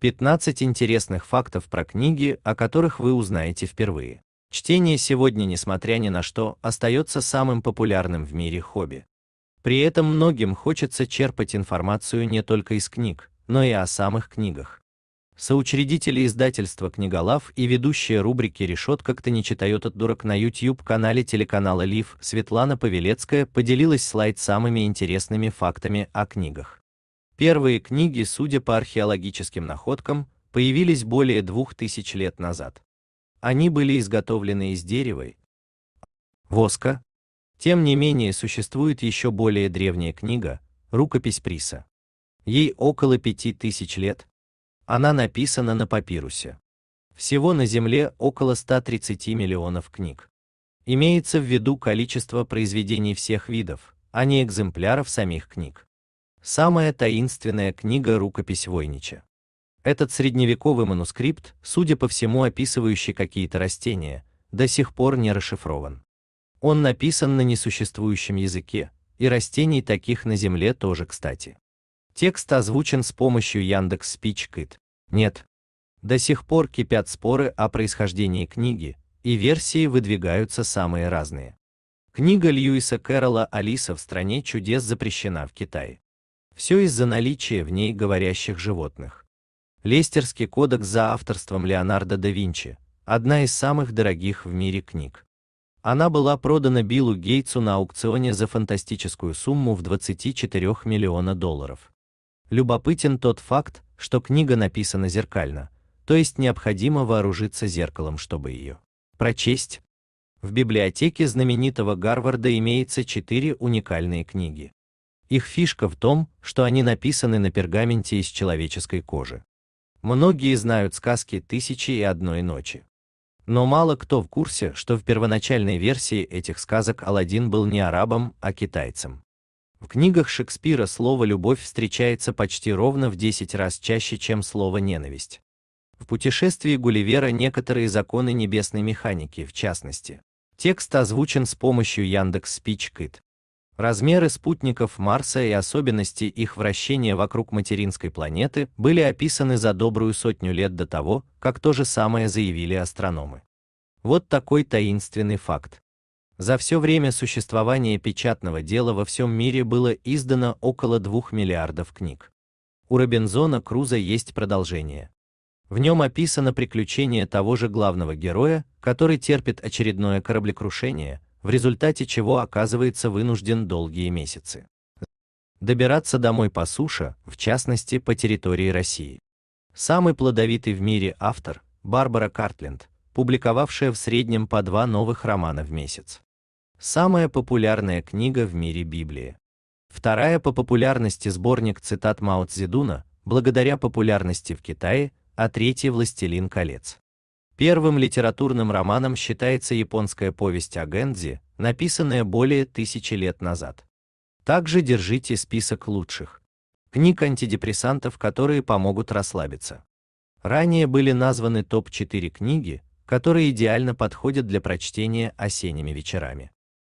15 интересных фактов про книги, о которых вы узнаете впервые. Чтение сегодня, несмотря ни на что, остается самым популярным в мире хобби. При этом многим хочется черпать информацию не только из книг, но и о самых книгах. Соучредители издательства «Книголав» и ведущая рубрики «Решетка. Кто не читает от дурак» на YouTube-канале телеканала «Лив» Светлана Павелецкая поделилась слайд самыми интересными фактами о книгах. Первые книги, судя по археологическим находкам, появились более двух тысяч лет назад. Они были изготовлены из дерева воска. Тем не менее, существует еще более древняя книга, рукопись Приса. Ей около пяти тысяч лет. Она написана на папирусе. Всего на Земле около 130 миллионов книг. Имеется в виду количество произведений всех видов, а не экземпляров самих книг самая таинственная книга рукопись Войнича. Этот средневековый манускрипт, судя по всему описывающий какие-то растения, до сих пор не расшифрован. Он написан на несуществующем языке, и растений таких на Земле тоже кстати. Текст озвучен с помощью Яндекс Спичкит. Нет. До сих пор кипят споры о происхождении книги, и версии выдвигаются самые разные. Книга Льюиса Кэрролла «Алиса в стране чудес» запрещена в Китае. Все из-за наличия в ней говорящих животных. Лестерский кодекс за авторством Леонардо да Винчи – одна из самых дорогих в мире книг. Она была продана Биллу Гейтсу на аукционе за фантастическую сумму в 24 миллиона долларов. Любопытен тот факт, что книга написана зеркально, то есть необходимо вооружиться зеркалом, чтобы ее прочесть. В библиотеке знаменитого Гарварда имеется четыре уникальные книги. Их фишка в том, что они написаны на пергаменте из человеческой кожи. Многие знают сказки «Тысячи и одной ночи». Но мало кто в курсе, что в первоначальной версии этих сказок Аладдин был не арабом, а китайцем. В книгах Шекспира слово «любовь» встречается почти ровно в 10 раз чаще, чем слово «ненависть». В путешествии Гулливера некоторые законы небесной механики, в частности. Текст озвучен с помощью Яндекс Speech Размеры спутников Марса и особенности их вращения вокруг материнской планеты были описаны за добрую сотню лет до того, как то же самое заявили астрономы. Вот такой таинственный факт. За все время существования печатного дела во всем мире было издано около двух миллиардов книг. У Робинзона Круза есть продолжение. В нем описано приключение того же главного героя, который терпит очередное кораблекрушение, в результате чего оказывается вынужден долгие месяцы добираться домой по суше, в частности по территории России. Самый плодовитый в мире автор Барбара Картленд, публиковавшая в среднем по два новых романа в месяц. Самая популярная книга в мире Библии. Вторая по популярности сборник цитат Мао Цзедуна, благодаря популярности в Китае, а третья Властелин колец. Первым литературным романом считается японская повесть о Гэнзи, написанная более тысячи лет назад. Также держите список лучших книг антидепрессантов, которые помогут расслабиться. Ранее были названы топ-4 книги, которые идеально подходят для прочтения осенними вечерами.